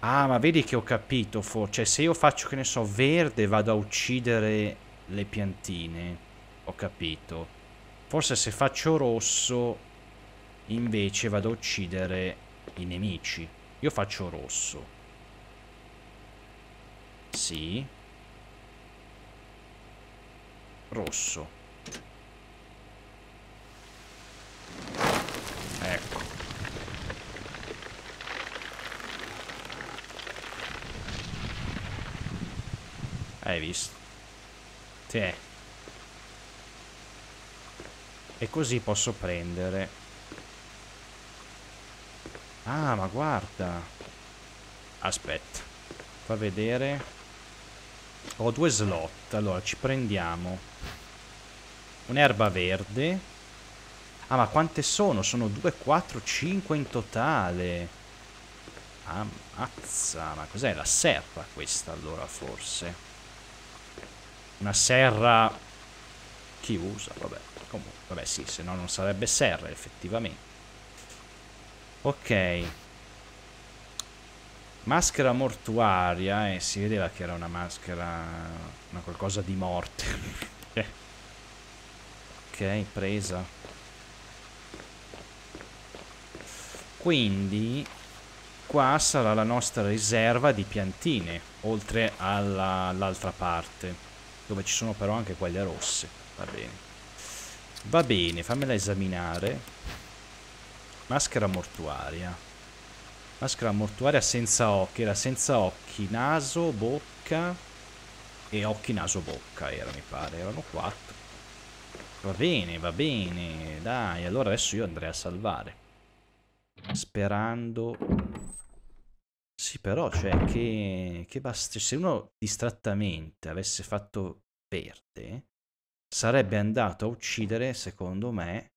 Ah, ma vedi che ho capito, cioè se io faccio, che ne so, verde vado a uccidere le piantine. Ho capito. Forse se faccio rosso, invece vado a uccidere i nemici. Io faccio rosso. Sì. Rosso. Hai visto? Sì. E così posso prendere. Ah, ma guarda. Aspetta. Fa vedere. Ho due slot. Allora, ci prendiamo. Un'erba verde. Ah, ma quante sono? Sono 2, 4, 5 in totale. Ammazza, ma cos'è la serpa questa allora forse? Una serra... chiusa, Vabbè, comunque, vabbè sì, se no non sarebbe serra effettivamente. Ok. Maschera mortuaria, e eh, si vedeva che era una maschera, una qualcosa di morte. [LAUGHS] ok, presa. Quindi qua sarà la nostra riserva di piantine, oltre all'altra all parte dove ci sono però anche quelle rosse va bene va bene fammela esaminare maschera mortuaria maschera mortuaria senza occhi era senza occhi naso bocca e occhi naso bocca era mi pare erano quattro va bene va bene dai allora adesso io andrei a salvare sperando sì, però, cioè, che, che basta. Se uno distrattamente avesse fatto verde, sarebbe andato a uccidere, secondo me,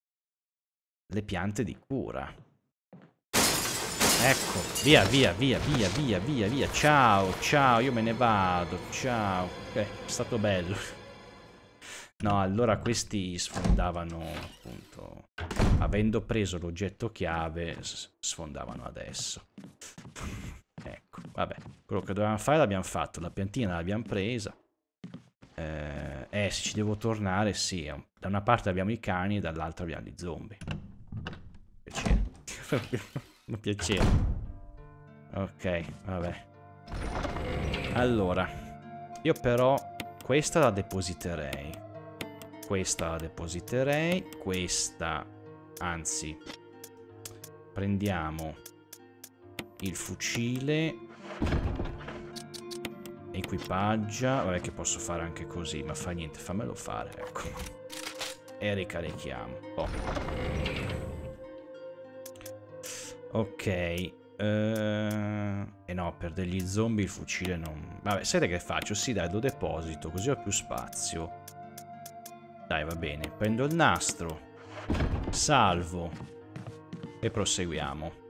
le piante di cura. Ecco, via, via, via, via, via, via, via. Ciao, ciao, io me ne vado. Ciao. Eh, è stato bello. No, allora questi sfondavano, appunto, avendo preso l'oggetto chiave, sfondavano adesso. Ecco, vabbè, quello che dovevamo fare l'abbiamo fatto, la piantina l'abbiamo presa. Eh, eh, se ci devo tornare, sì, da una parte abbiamo i cani e dall'altra abbiamo gli zombie. Piacere. [LAUGHS] Un piacere. Ok, vabbè. Allora, io però questa la depositerei. Questa la depositerei, questa, anzi, prendiamo il fucile equipaggia vabbè che posso fare anche così ma fa niente fammelo fare ecco e ricarichiamo oh. ok eh, e eh, no, per degli zombie il fucile non... Vabbè, sapete che faccio? Sì, dai, lo deposito, così ho più spazio. Dai, va bene. Prendo il nastro, salvo e proseguiamo.